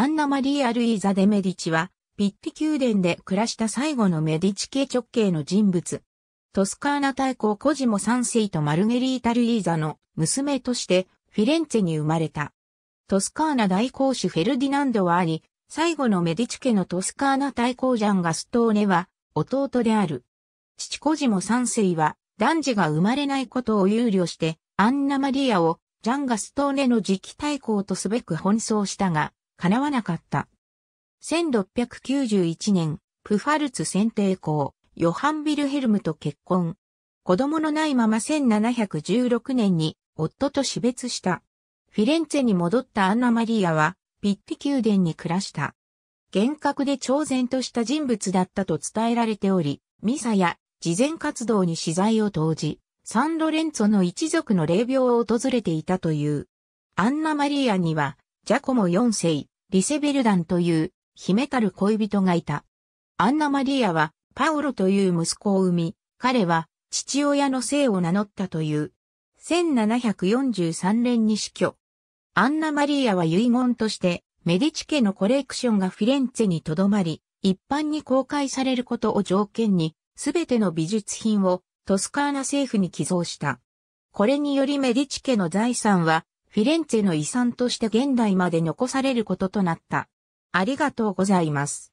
アンナ・マリアルイーザ・デ・メディチは、ピッティ宮殿で暮らした最後のメディチ系直系の人物。トスカーナ大公コジモ三世とマルゲリータ・ルイーザの娘としてフィレンツェに生まれた。トスカーナ大公主フェルディナンドはあり、最後のメディチ家のトスカーナ大公ジャンガストーネは弟である。父コジモ三世は男児が生まれないことを憂慮してアンナ・マリアをジャンガストーネの次期大公とすべく奔走したが、叶わなかった。1691年、プファルツ選定校、ヨハン・ビルヘルムと結婚。子供のないまま1716年に夫と死別した。フィレンツェに戻ったアンナ・マリアは、ピッティ宮殿に暮らした。厳格で超然とした人物だったと伝えられており、ミサや事前活動に資材を投じ、サンロレンツォの一族の霊廟を訪れていたという。アンナ・マリアには、ジャコモ4世、リセベルダンという、姫たる恋人がいた。アンナマリアは、パオロという息子を産み、彼は、父親の姓を名乗ったという。1743年に死去。アンナマリアは遺言として、メディチ家のコレクションがフィレンツェに留まり、一般に公開されることを条件に、すべての美術品をトスカーナ政府に寄贈した。これによりメディチ家の財産はフィレンツェの遺産として現代まで残されることとなった。ありがとうございます。